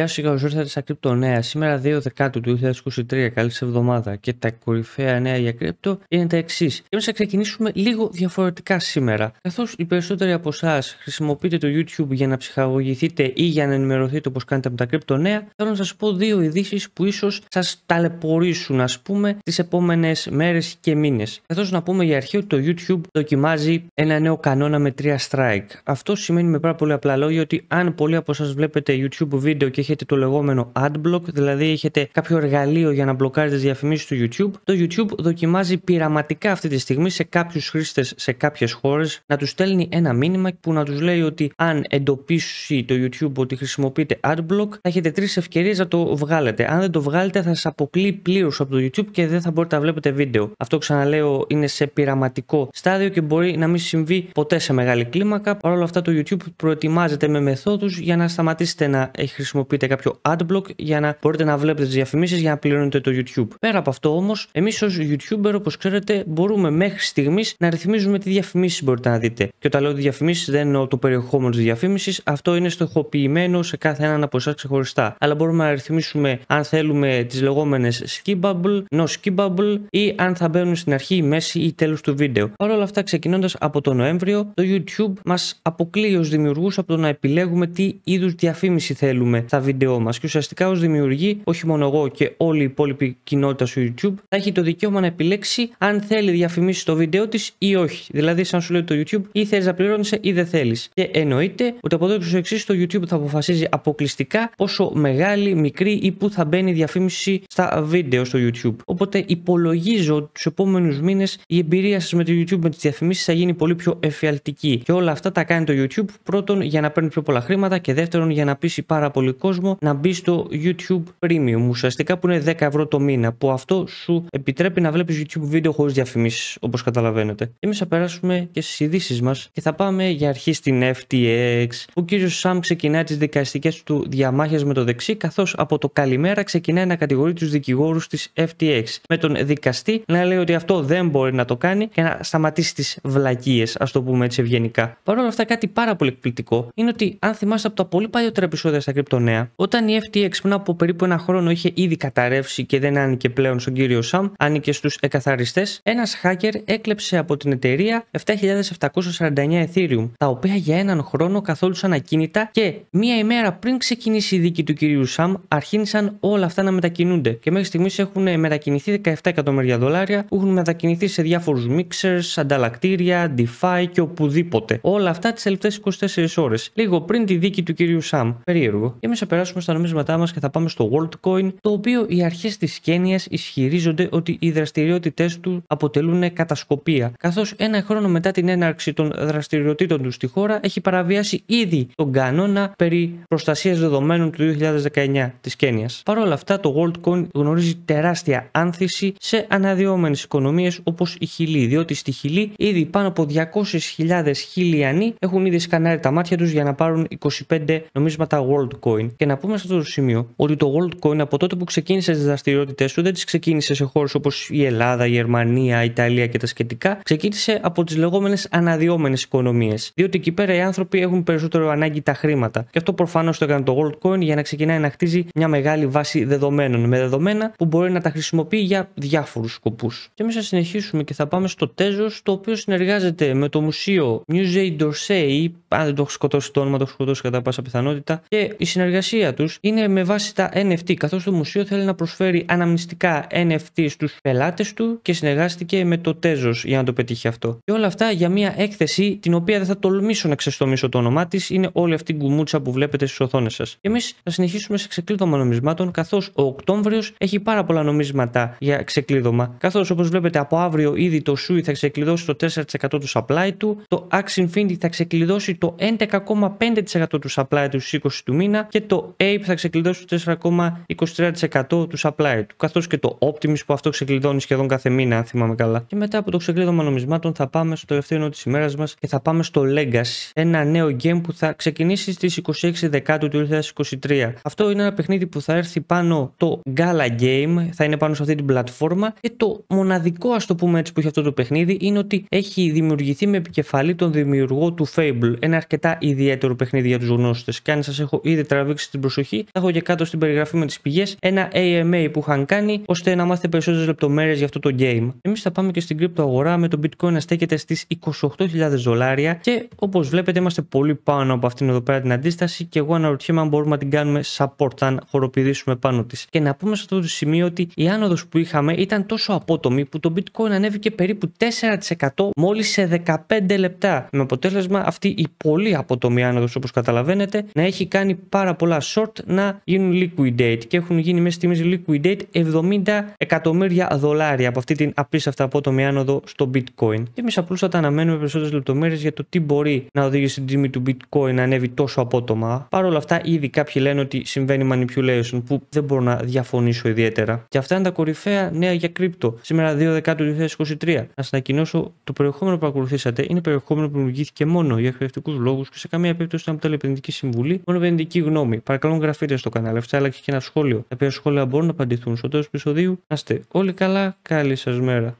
Γεια σα, καλώ ήρθατε στα κρυπτο Νέα. Σήμερα 2 Δεκάτου του 2023, καλή σε εβδομάδα και τα κορυφαία νέα για κρύπτο είναι τα εξής. Και εμείς θα ξεκινήσουμε λίγο διαφορετικά σήμερα. Καθώς οι περισσότεροι από εσάς χρησιμοποιείτε το YouTube για να ψυχαγωγηθείτε ή για να ενημερωθείτε όπως κάνετε με τα Crypto Νέα, θέλω να σας πω δύο ειδήσεις που ίσως σας ταλαιπωρήσουν ας πούμε τις επόμενες μέρες και μήνες. Καθώς να πούμε για αρχή ότι το YouTube δοκιμάζει ένα νέο κανόνα με 3 strike. Αυτό σημαίνει με πάρα πολύ απλά λόγια ότι αν πολλοί από εσάς βλέπετε YouTube βίντεο και έχετε το λεγόμενο adblock, δηλαδή έχετε κάποιο εργαλείο για να μπλοκάρετε τις διαφημίσεις του YouTube. Το YouTube δοκιμάζει πειραματικά αυτή τη στιγμή σε κάποιους χρήστες σε κάποιες χώρες να τους στέλνει ένα μήνυμα που να τους λέει ότι αν εντοπίσει το YouTube ότι χρησιμοποιείτε adblock, θα έχετε τρεις ευκαιρίες να το βγάλετε. Αν δεν το βγάλετε, θα σας αποκλεί πλήρως από το YouTube και δεν θα μπορείτε να βλέπετε βίντεο. Αυτό ξαναλέω είναι σε πειραματικό στάδιο και μπορεί να μην συμβεί ποτέ σε μεγάλη κλίμακα. Παρ' όλα αυτά, το YouTube προετοιμάζεται με μεθόδους για να σταματήσετε να χρησιμοποιείτε κάποιο adblock για να μπορείτε να βλέπετε τις διαφημίσεις για να πληρώνετε το YouTube. Πέρα από αυτό όμως, εμείς ως YouTuber, όπως ξέρετε, μπορούμε μέχρι στιγμής να ρυθμίζουμε τι διαφημίσεις μπορείτε να δείτε. Και όταν λέω διαφημίσεις, δεν εννοώ το περιεχόμενο της διαφήμισης, αυτό είναι στοχοποιημένο σε κάθε έναν από εσάς ξεχωριστά. Αλλά μπορούμε να ρυθμίσουμε αν θέλουμε τις λεγόμενες skippable, no skippable ή αν θα μπαίνουν στην αρχή, μέση ή τέλος του βίντεο. Παρ' όλα αυτά, ξεκινώντας από το Νοέμβριο, το YouTube μας αποκλείει ως δημιουργούς από το να επιλέγουμε τι είδους διαφήμιση θέλουμε βίντεό μας. Και ουσιαστικά ως δημιουργή, όχι μόνο εγώ και όλη η υπόλοιπη κοινότητα στο YouTube, θα έχει το δικαίωμα να επιλέξει αν θέλει διαφημίσει το βίντεο της ή όχι. Δηλαδή, σαν σου λέει το YouTube, ή θέλεις να πληρώνει ή δεν θέλεις. Και εννοείται ότι από εδώ και στο εξής, το YouTube θα αποφασίζει αποκλειστικά πόσο μεγάλη, μικρή ή πού θα μπαίνει η διαφήμιση στα βίντεο στο YouTube. Οπότε υπολογίζω ότι τους επόμενους μήνες η εμπειρία σας με το YouTube με τις διαφημίσεις θα γίνει πολύ πιο εφιαλτική. Και όλα αυτά τα κάνει το YouTube πρώτον για να παίρνει πιο πολλά χρήματα και δεύτερον για να πείσει πάρα πολύ κόσμο κόσμο να μπει στο YouTube Premium, ουσιαστικά που είναι 10 ευρώ το μήνα, που αυτό σου επιτρέπει να βλέπεις YouTube βίντεο χωρίς διαφημίσεις, όπως καταλαβαίνετε. Εμείς θα περάσουμε και στις ειδήσεις μας και θα πάμε για αρχή στην FTX. Ο κύριος Σαμ ξεκινάει τις δικαστικές του διαμάχες με το δεξί, καθώς από το καλημέρα ξεκινάει να κατηγορεί τους δικηγόρους της FTX. Με τον δικαστή να λέει ότι αυτό δεν μπορεί να το κάνει και να σταματήσει τις βλακίες, ας το πούμε έτσι ευγενικά. Παρ' αυτά, κάτι πάρα πολύ εκπληκτικό είναι ότι αν θυμάστε από τα πολύ παλιότερα επεισόδια στα κρυπτονέα, όταν η FTX πριν από περίπου ένα χρόνο είχε ήδη καταρρεύσει και δεν άνοικε πλέον στον κύριο Σαμ, άνοιγε στους εκαθαριστές, ένας hacker έκλεψε από την εταιρεία 7.749 Ethereum, τα οποία για έναν χρόνο καθόλουσαν ακίνητα και μία ημέρα πριν ξεκινήσει η δίκη του κυρίου Σαμ, αρχίνησαν όλα αυτά να μετακινούνται και μέχρι στιγμής έχουν μετακινηθεί 17 εκατομμύρια δολάρια, που έχουν μετακινηθεί σε διάφορους mixers, ανταλλακτήρια, DeFi και οπουδήποτε. Όλα αυτά τις τελευταίες 24 ώρες, λίγο πριν τη δίκη του κυρίου Σαμ. Περίεργο. Και μέσα περάσουμε στα νομίσματά μας και θα πάμε στο WorldCoin, το οποίο οι αρχές της Κένιας ισχυρίζονται ότι οι δραστηριότητές του αποτελούν κατασκοπία, καθώς ένα χρόνο μετά την έναρξη των δραστηριοτήτων τους στη χώρα έχει παραβιάσει ήδη τον κανόνα περί προστασίας δεδομένων του 2019 της Κένιας. Παρ' όλα αυτά, το WorldCoin γνωρίζει τεράστια άνθηση σε αναδυόμενες οικονομίες όπως η Χιλή, διότι στη Χιλή ήδη πάνω από 200.000 χιλιανοί έχουν ήδη σκανάρει τα μάτια τους για να πάρουν 25 νομίσματα WorldCoin. Και να πούμε σε αυτό το σημείο ότι το gold coin από τότε που ξεκίνησε τις δραστηριότητέ του δεν τις ξεκίνησε σε χώρε όπως η Ελλάδα, η Γερμανία, η Ιταλία και τα σχετικά. Ξεκίνησε από τις λεγόμενες αναδυόμενες οικονομίες. Διότι εκεί πέρα οι άνθρωποι έχουν περισσότερο ανάγκη τα χρήματα. Και αυτό προφανώς το έκανε το coin για να ξεκινάει να χτίζει μια μεγάλη βάση δεδομένων. Με δεδομένα που μπορεί να τα χρησιμοποιεί για διάφορους σκοπούς. Και εμείς θα συνεχίσουμε και θα πάμε στο Tezos, το οποίο συνεργάζεται με το μουσείο Musée d'Orsay. Αν δεν το έχω σκοτώσει το όνομα, το έχω σκοτώσει κατά πάσα πιθανότητα. Και η συνεργασία τους είναι με βάση τα NFT, καθώς το μουσείο θέλει να προσφέρει αναμνηστικά NFT στους πελάτες του και συνεργάστηκε με το Tezos για να το πετύχει αυτό. Και όλα αυτά για μια έκθεση την οποία δεν θα τολμήσω να ξεστομίσω το όνομά της είναι όλη αυτή η κουμούτσα που βλέπετε στις οθόνες σας. Και εμείς θα συνεχίσουμε σε ξεκλείδωμα νομισμάτων, καθώς ο Οκτώβριος έχει πάρα πολλά νομίσματα για ξεκλείδωμα. καθώς όπως βλέπετε από αύριο ήδη το SUI θα ξεκλειδώσει το 4% του supply του, το Axe Infinity θα ξεκλειδώσει το 11,5% του supply του 20 του μήνα και το Ape ε, θα ξεκλειδώσει το 4,23% του supply του, καθώς και το Optimus που αυτό ξεκλειδώνει σχεδόν κάθε μήνα, αν θυμάμαι καλά. Και μετά από το ξεκλείδωμα νομισμάτων θα πάμε στο τελευταίο τη της ημέρας μας και θα πάμε στο Legacy, ένα νέο game που θα ξεκινήσει στις 26 Δεκάτου του 2023. Αυτό είναι ένα παιχνίδι που θα έρθει πάνω το Gala Game, θα είναι πάνω σε αυτή την πλατφόρμα και το μοναδικό ας το πούμε έτσι που έχει αυτό το παιχνίδι είναι ότι έχει δημιουργηθεί με επικεφαλή τον δημιουργό του Fable, ένα αρκετά ιδιαίτερο παιχνίδι για τους γνώστες και αν σας έχω ήδη τραβήξει την προσοχή. Θα έχω και κάτω στην περιγραφή με τις πηγές ένα AMA που είχαν κάνει ώστε να μάθετε περισσότερες λεπτομέρειες για αυτό το game. Εμείς θα πάμε και στην κρυπτοαγορά με το bitcoin να στέκεται στις 28.000 δολάρια και όπως βλέπετε είμαστε πολύ πάνω από αυτήν εδώ πέρα την αντίσταση και εγώ αναρωτιέμαι αν μπορούμε να την κάνουμε support αν χοροπηδήσουμε πάνω της. Και να πούμε σε αυτό το σημείο ότι η άνοδος που είχαμε ήταν τόσο απότομη που το bitcoin ανέβηκε περίπου 4% μόλις σε 15 λεπτά. Με αποτέλεσμα αυτή η πολύ απότομη άνοδος όπως καταλαβαίνετε να έχει κάνει πάρα πολλά πολλά short να γίνουν liquidate και έχουν γίνει μέσα μέση liquidate 70 εκατομμύρια δολάρια από αυτή την απίστευτα απότομη άνοδο στο bitcoin. Και εμείς απλούστατα αναμένουμε περισσότερες λεπτομέρειες για το τι μπορεί να οδηγήσει την τιμή του bitcoin να ανέβει τόσο απότομα. Παρ' όλα αυτά, ήδη κάποιοι λένε ότι συμβαίνει manipulation που δεν μπορώ να διαφωνήσω ιδιαίτερα. Και αυτά είναι τα κορυφαία νέα για κρύπτο. Σήμερα 2 Δεκάτου 2023. Να σας ανακοινώσω το περιεχόμενο που ακολουθήσατε είναι περιεχόμενο που δημιουργήθηκε μόνο για εκπαιδευτικούς λόγους και σε καμία περίπτωση ήταν από λεπενδυτική συμβουλή, μόνο επενδυτική γνώμη. Παρακαλώ, γραφείτε στο κανάλι αυτά αλλά και ένα σχόλιο. Τα οποία σχόλια μπορούν να απαντηθούν στο τέλος του επεισοδίου. Να είστε όλοι καλά. Καλή σας μέρα.